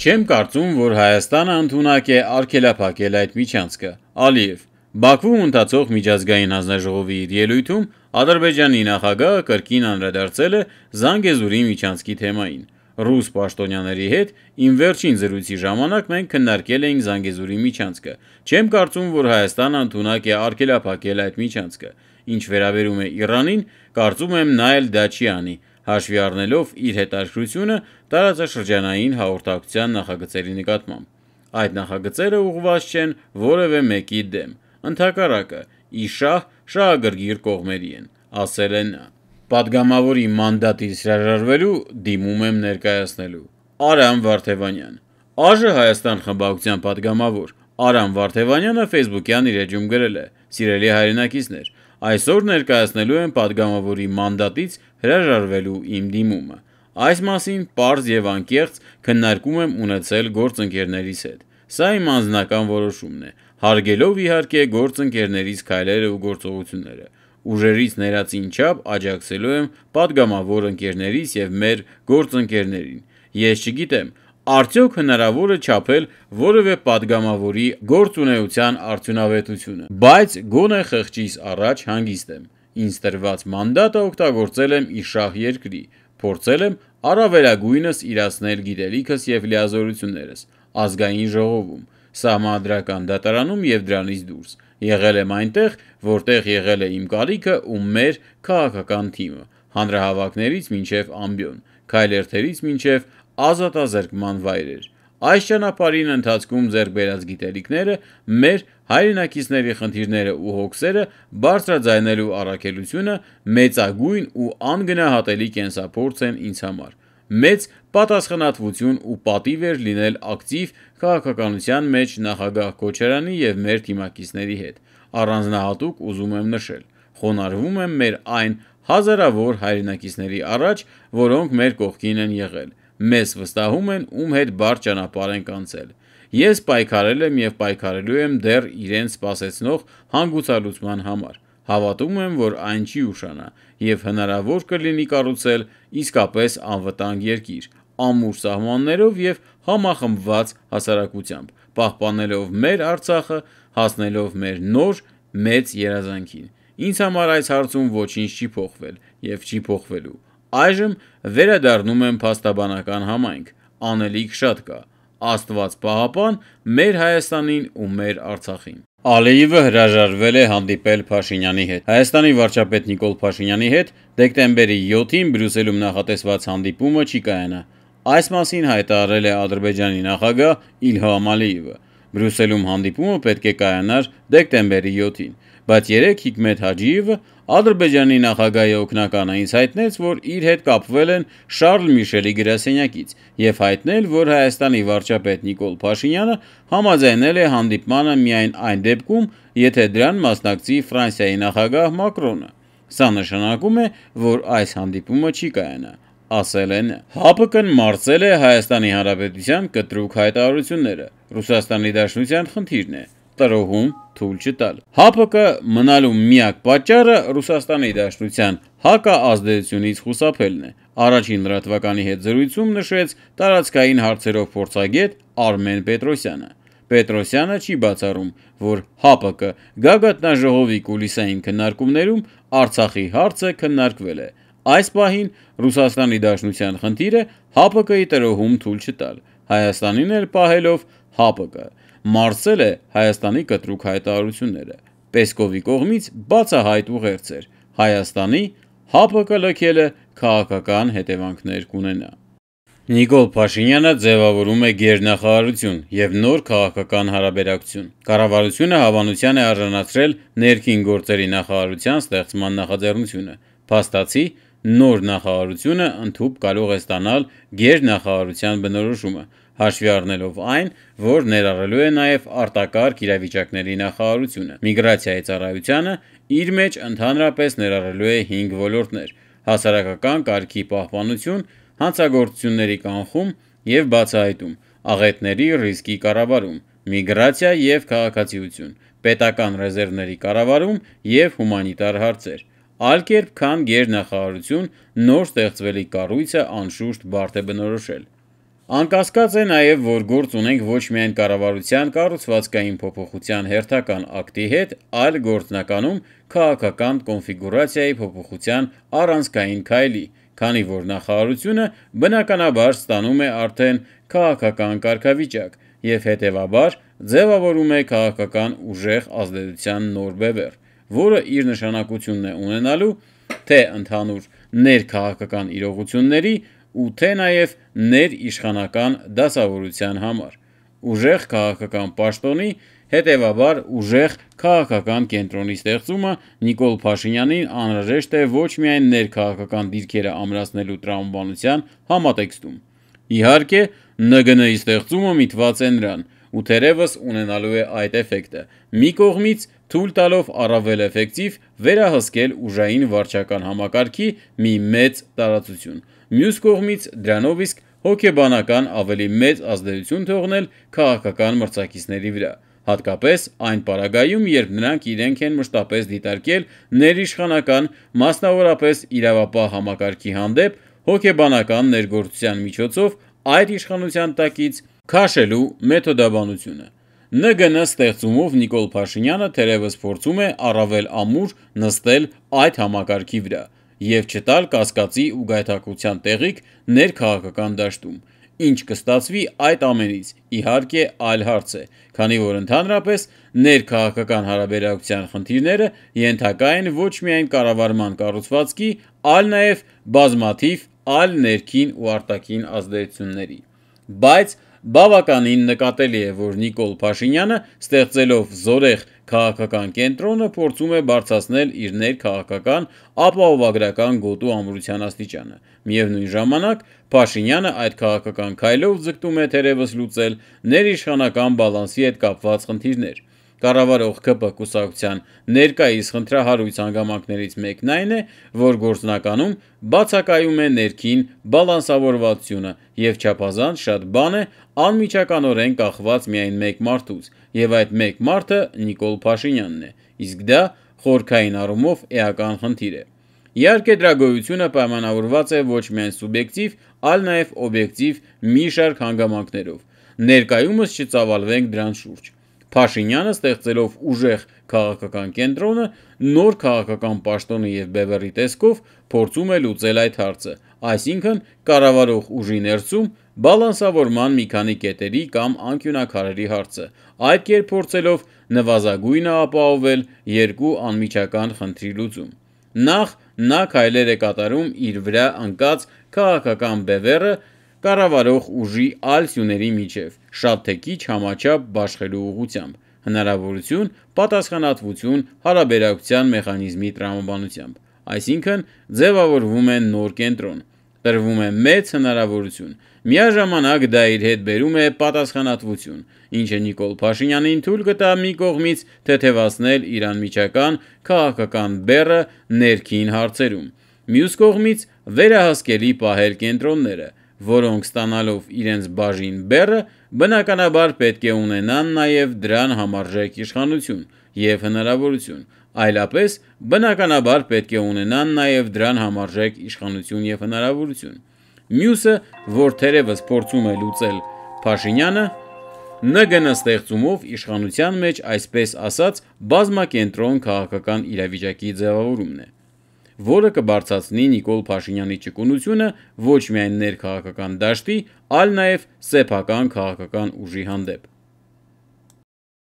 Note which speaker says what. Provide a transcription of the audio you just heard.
Speaker 1: Չեմ կարծում, որ Հայաստանը ընդունակ է արգելափակել այդ միջանցքը։ Ալիև Բաքվում ընթացող միջազգային հանձնաժողովի իր ելույթում Ադրբեջանի նախագահը կրկին անդրադարձել է Զանգեզուրի միջանցքի թեմային։ Ռուս պաշտոնյաների հետ իմ վերջին զրույցի ժամանակ մենք քննարկել էինք Զանգեզուրի միջանցքը։ Չեմ կարծում, որ Հայաստանը ընդունակ է արգելափակել այդ միջանցքը։ Ինչ վերաբերում է Իրանին, կարծում եմ նա էլ դա չի անի, հաշվի առնելով իր հետաքրքրությունը տարածաշրջանային հաղորդակցության նախագծերի նկատմամբ։ Այդ նախագծերը ուղղված չեն որևէ մեկի դեմ։ Ընդհակառակը, ի շահ շահագրգիռ կողմերի են, ասել է նա։ Պատգամավորի մանդատից հրաժարվելու դիմում եմ ներկայացնելու։ Արամ Վարդևանյան։ Աժը Հայաստան խմբակցության պատգամավոր Արամ Վարդևանյանը Facebook-յան իր էջում գրել է. «Սիրելի հայրենակիցներ, Այսօր ներկայացնելու եմ պատգամավորի մանդատից հրաժարվելու իմ դիմումը։ Այս մասին պարզ և անկեղծ քննարկում եմ ունեցել գործընկերներիս հետ։ Սա իմ անձնական որոշումն է, հարգելով իհարկե գործընկերներիս քայլերը ու գործողությունները։ Ուժերից ներածին չափ աջակցելու եմ պատգամավոր ընկերներիս և մեր գործընկերներին։ Ես չգիտեմ Արդյոք հնարավոր է չափել որևէ падգամավորի գործունեության արդյունավետությունը։ Բայց գոնե խղճիս առաջ հանգիստ եմ։ Ինձ տրված մանդատը օգտագործել եմ ի շահ երկրի, փորձել եմ առավելագույնս իրացնել գիտելիքս եւ լիազորություններս ազգային ժողովում, սահմանադրական դատարանում եւ դրանից դուրս։ Եղել եմ այնտեղ, որտեղ եղել է իմ կարիքը ու մեր քաղաքական թիմը, հանրահավաքներից մինչև ամբիոն, քայլերթերից մինչև ազատազրկման վայրեր։ Այս ճանապարհին ընթացքում ձեռք բերած գիտելիքները մեր հայրենակիցների խնդիրները ու հոգսերը բարձրաձայնելու առաքելությունը մեծագույն ու անգնահատելի կենսափորձ են ինձ համար։ Մեծ պատասխանատվություն ու պատիվ էր լինել ակտիվ քաղաքականության մեջ նախագահ Քոչարյանի և մեր թիմակիցների հետ։ Առանձնահատուկ ուզում եմ նշել. խոնարհվում եմ մեր այն հազարավոր հայրենակիցների առաջ, որոնք մեր կողքին են եղել մեզ վստահում են, ում հետ բար ճանապարհ ենք անցել։ Ես պայքարել եմ եւ պայքարելու եմ դեռ իրենց սпасեցնող հանգուցալուծման համար։ Հավատում եմ, որ այն չի ուշանա եւ հնարավոր կլինի կառուցել իսկապես անվտանգ երկիր, ամուր սահմաններով եւ համախմբված հասարակությամբ, պահպանելով մեր Արցախը, հասնելով մեր նոր մեծ երազանքին։ Ինձ համար այս հարցում ոչինչ չի փոխվել եւ չի փոխվելու։ Այժմ վերադառնում եմ փաստաբանական համայնք, անելիք շատ կա։ Աստված պահապան մեր Հայաստանին ու մեր Արցախին։ Ալիևը հրաժարվել է հանդիպել Փաշինյանի հետ։ Հայաստանի վարչապետ Նիկոլ Փաշինյանի հետ դեկտեմբերի 7-ին Բրյուսելում նախատեսված հանդիպումը չի կայանա։ Այս մասին հայտարարել է Ադրբեջանի նախագահ Իլհամ Ալիևը։ Բրյուսելում հանդիպումը պետք է կայանար դեկտեմբերի 7-ին բայց երեք Հիկմետ Հաջիևը Ադրբեջանի նախագահի օգնականը ինձ հայտնեց, որ իր հետ կապվել են Շարլ Միշելի գրասենյակից եւ հայտնել, որ Հայաստանի վարչապետ Նիկոլ Փաշինյանը համաձայնել է հանդիպմանը միայն այն դեպքում, եթե դրան մասնակցի Ֆրանսիայի նախագահ Մակրոնը։ Սա նշանակում է, որ այս հանդիպումը չի կայանա ասել են ՀԱՊԿ-ն կնմարծել է Հայաստանի Հանրապետության կտրուկ հայտարարությունները Ռուսաստանի Դաշնության խնդիրն է տրոհում թույլ չտալ։ ՀԱՊԿ-ը մնալու միակ պատճառը Ռուսաստանի Դաշնության հակաազդեցությունից խուսափելն է։ Առաջին լրատվականի հետ զրույցում նշեց տարածքային հարցերով փորձագետ Արմեն Պետրոսյանը։ Պետրոսյանը չի բացառում, որ ՀԱՊԿ գագաթնաժողովի կուլիսային քննարկումներում Արցախի հարցը քննարկվել է։ Այս պահին Ռուսաստանի Դաշնության խնդիրը ՀԱՊԿ-ի տրոհում թույլ չտալ, Հայաստանին էլ պահելով ՀԱՊԿ-ը մարսել է Հայաստանի կտրուկ հայտարարությունները։ Պեսկովի կողմից բացահայտ ուղերձեր Հայաստանի ՀԱՊԿ կլքելը քաղաքական հետևանքներ կունենա։ Նիկոլ Փաշինյանը ձևավորում է գերնախարարություն եւ նոր քաղաքական հարաբերակցություն։ Կառավարությունը հավանության է արժանացրել ներքին գործերի նախարարության ստեղծման նախաձեռնությունը։ Փաստացի նոր նախարարությունը ընդհուպ կարող է ստանալ գերնախարարության բնորոշումը, հաշվի առնելով այն, որ ներառելու է նաև արտակարգ իրավիճակների նախարարությունը։ Միգրացիայի ծառայությունը իր մեջ ընդհանրապես ներառելու է 5 ոլորտներ՝ հասարակական կարգի պահպանություն, հանցագործությունների կանխում եւ բացահայտում, աղետների ռիսկի կառավարում, միգրացիա եւ քաղաքացիություն, պետական ռեզերվների կառավարում եւ հումանիտար հարցեր։ Այլ կերպ, քան գերնախարարություն, նոր ստեղծվելի կառույցը անշուշտ բարդ է բնորոշել։ Անկասկած է նաև, որ գործ ունենք ոչ միայն կառավարության կառուցվածքային փոփոխության հերթական ակտի հետ, այլ գործնականում քաղաքական կոնֆիգուրացիայի փոփոխության առանցքային քայլի, քանի որ նախարարությունը բնականաբար ստանում է արդեն քաղաքական կարգավիճակ և հետևաբար ձևավորում է քաղաքական ուժեղ ազդեցության նոր բևեռ, որը իր նշանակությունն է ունենալու թե ընդհանուր ներքաղաքական իրողությունների, ու թե նաև ներիշխանական դասավորության համար, ուժեղ քաղաքական պաշտոնի, հետևաբար ուժեղ քաղաքական կենտրոնի ստեղծումը Նիկոլ Փաշինյանին անհրաժեշտ է ոչ միայն ներքաղաքական դիրքերը ամրացնելու տրամաբանության համատեքստում։ Իհարկե, ՆԳՆ-ի ստեղծումը միտված է նրան, ու թերևս ունենալու է այդ էֆեկտը։ Մի կողմից թույլ տալով առավել էֆեկտիվ վերահսկել ուժային վարչական համակարգի մի մեծ տարածություն, մյուս կողմից դրանով իսկ հոգեբանական ավելի մեծ ազդեցություն թողնել քաղաքական մրցակիցների վրա, հատկապես այն պարագայում, երբ նրանք իրենք են մշտապես դիտարկել ներիշխանական, մասնավորապես իրավապահ համակարգի հանդեպ հոգեբանական ներգործության միջոցով այդ իշխանության տակից քաշելու մեթոդաբանությունը։ ՆԳՆ ստեղծումով Նիկոլ Փաշինյանը թերևս փորձում է առավել ամուր նստել այդ համակարգի վրա, եւ չտալ կասկածի ու գայթակղության տեղիք ներքաղաքական դաշտում։ Ինչ կստացվի այդ ամենից, իհարկե, այլ հարց է, քանի որ ընդհանրապես ներքաղաքական հարաբերակցության խնդիրները ենթակա են ոչ միայն կառավարման կառուցվածքի, այլ նաև բազմաթիվ այլ ներքին ու արտաքին ազդեցությունների։ Բայց Բավականին նկատելի է, որ Նիկոլ Փաշինյանը ստեղծելով զորեղ քաղաքական կենտրոնը փորձում է բարձրացնել իր ներքաղաքական ապահովագրական գոտու ամրության աստիճանը։ Միևնույն ժամանակ Փաշինյանը այդ քաղաքական քայլով ձգտում է թերևս լուծել ներիշխանական բալանսի հետ կապված խնդիրներ։ Կառավարող ԿՊ կուսակցության ներկայիս խնդրահարույց հանգամանքներից մեկն այն է, որ գործնականում բացակայում է ներքին բալանսավորվածությունը եւ չափազանց շատ բան է անմիջականորեն կախված միայն մեկ մարդուց, եւ այդ մեկ մարդը Նիկոլ Փաշինյանն է։ Իսկ դա խորքային առումով էական խնդիր է։ Իհարկե դրա գոյությունը պայմանավորված է ոչ միայն սուբյեկտիվ, այլ նաև օբյեկտիվ մի շարք հանգամանքներով։ Ներկայումս չծավալվենք դրան շուրջ։ Փաշինյանը ստեղծելով ուժեղ քաղաքական կենտրոնը, նոր քաղաքական պաշտոնը եւ բևեռի տեսքով փորձում է լուծել այդ հարցը, այսինքն կառավարող ուժի ներսում բալանսավորման մի քանի կետերի կամ անկյունակարերի հարցը, այդ կերպ փորձելով նվազագույնը ապահովել երկու անմիջական խնդրի լուծում։ Նախ նա քայլեր է կատարում իր վրա ընկած քաղաքական բևեռը կառավարող ուժի այլ սյուների միջև, շատ թե քիչ համաչափ բաշխելու ուղությամբ, հնարավորություն, պատասխանատվություն, հարաբերակցության մեխանիզմի տրամաբանությամբ։ Այսինքն, ձևավորվում է նոր կենտրոն, տրվում է մեծ հնարավորություն։ Միաժամանակ դա իր հետ բերում է պատասխանատվություն, ինչը Նիկոլ Փաշինյանին թույլ կտա մի կողմից թեթևացնել իր անմիջական քաղաքական բեռը ներքին հարցերում, մյուս կողմից վերահասկելի պահել կենտրոնները, որոնք ստանալով իրենց բաժին բեռը, բնականաբար պետք է ունենան նաև դրան համարժեք իշխանություն և հնարավորություն, այլապես բնականաբար պետք է ունենան նաև դրան համարժեք իշխանություն և հնարավորություն։ Մյուսը, որ թերևս փորձում է լուծել Փաշինյանը, ՆԳՆ ստեղծումով իշխանության մեջ այսպես ասած բազմակենտրոն քաղաքական իրավիճակի ձևավորումն է որը կբարձրացնի Նիկոլ Փաշինյանի ճկունությունը ոչ միայն ներքաղաքական դաշտի, այլ նաև սեփական քաղաքական ուժի հանդեպ։